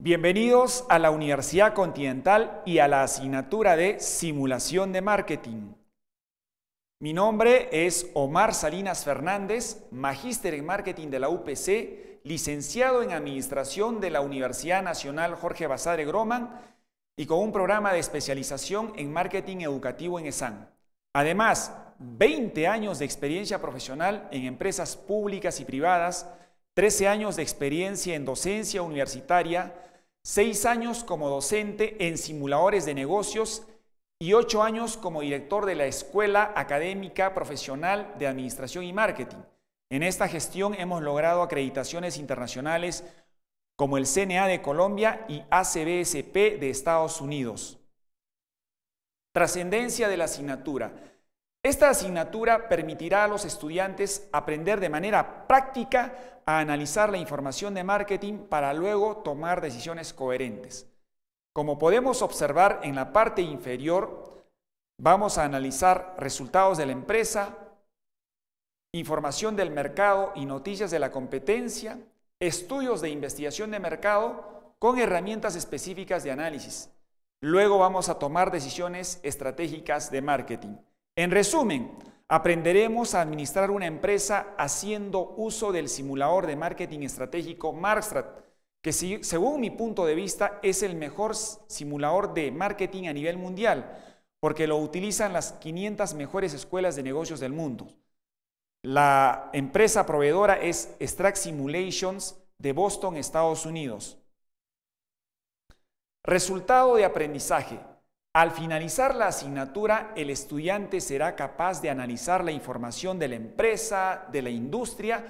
Bienvenidos a la Universidad Continental y a la asignatura de Simulación de Marketing. Mi nombre es Omar Salinas Fernández, magíster en Marketing de la UPC, licenciado en Administración de la Universidad Nacional Jorge Basadre Groman y con un programa de especialización en Marketing Educativo en ESAN. Además, 20 años de experiencia profesional en empresas públicas y privadas, 13 años de experiencia en docencia universitaria, seis años como docente en simuladores de negocios y ocho años como director de la Escuela Académica Profesional de Administración y Marketing. En esta gestión hemos logrado acreditaciones internacionales como el CNA de Colombia y ACBSP de Estados Unidos. Trascendencia de la asignatura. Esta asignatura permitirá a los estudiantes aprender de manera práctica a analizar la información de marketing para luego tomar decisiones coherentes. Como podemos observar en la parte inferior, vamos a analizar resultados de la empresa, información del mercado y noticias de la competencia, estudios de investigación de mercado con herramientas específicas de análisis. Luego vamos a tomar decisiones estratégicas de marketing. En resumen, aprenderemos a administrar una empresa haciendo uso del simulador de marketing estratégico Markstrat, que según mi punto de vista es el mejor simulador de marketing a nivel mundial, porque lo utilizan las 500 mejores escuelas de negocios del mundo. La empresa proveedora es Strack Simulations de Boston, Estados Unidos. Resultado de aprendizaje. Al finalizar la asignatura, el estudiante será capaz de analizar la información de la empresa, de la industria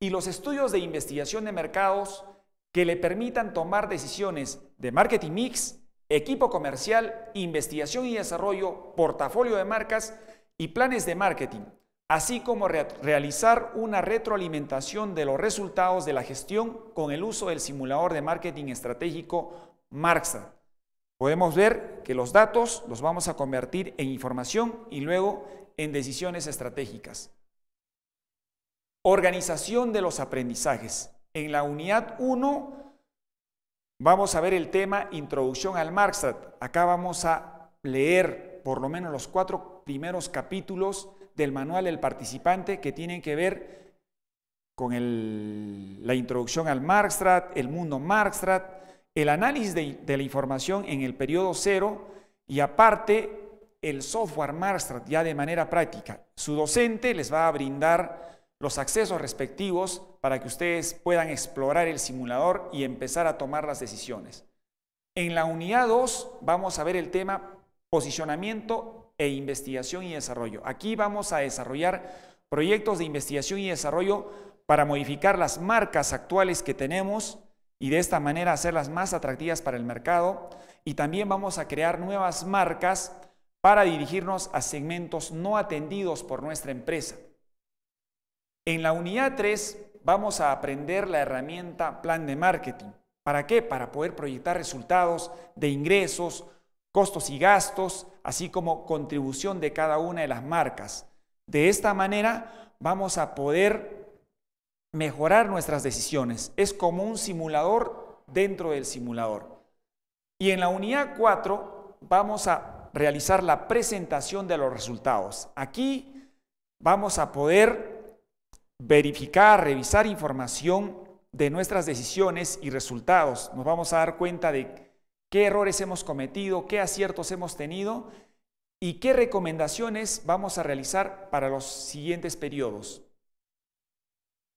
y los estudios de investigación de mercados que le permitan tomar decisiones de marketing mix, equipo comercial, investigación y desarrollo, portafolio de marcas y planes de marketing, así como realizar una retroalimentación de los resultados de la gestión con el uso del simulador de marketing estratégico Marxa. Podemos ver que los datos los vamos a convertir en información y luego en decisiones estratégicas. Organización de los aprendizajes. En la unidad 1 vamos a ver el tema Introducción al Markstrat. Acá vamos a leer por lo menos los cuatro primeros capítulos del manual del participante que tienen que ver con la introducción al Markstrat, el mundo Markstrat el análisis de, la información en el periodo cero y aparte el software Marstrat ya de manera práctica. Su docente les va a brindar los accesos respectivos para que ustedes puedan explorar el simulador y empezar a tomar las decisiones. En la unidad 2 vamos a ver el tema posicionamiento e investigación y desarrollo. Aquí vamos a desarrollar proyectos de investigación y desarrollo para modificar las marcas actuales que tenemos y de esta manera hacerlas más atractivas para el mercado. Y también vamos a crear nuevas marcas para dirigirnos a segmentos no atendidos por nuestra empresa. En la unidad 3 vamos a aprender la herramienta plan de marketing. ¿Para qué? Para poder proyectar resultados de ingresos, costos y gastos, así como contribución de cada una de las marcas. De esta manera vamos a poder mejorar nuestras decisiones. Es como un simulador dentro del simulador. Y en la unidad 4 vamos a realizar la presentación de los resultados. Aquí vamos a poder verificar, revisar información de nuestras decisiones y resultados. Nos vamos a dar cuenta de qué errores hemos cometido, qué aciertos hemos tenido y qué recomendaciones vamos a realizar para los siguientes periodos.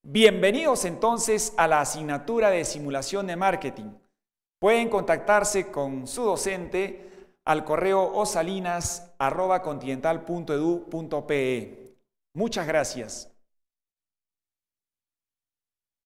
Bienvenidos entonces a la asignatura de simulación de marketing. Pueden contactarse con su docente al correo osalinas.continental.edu.pe. Muchas gracias.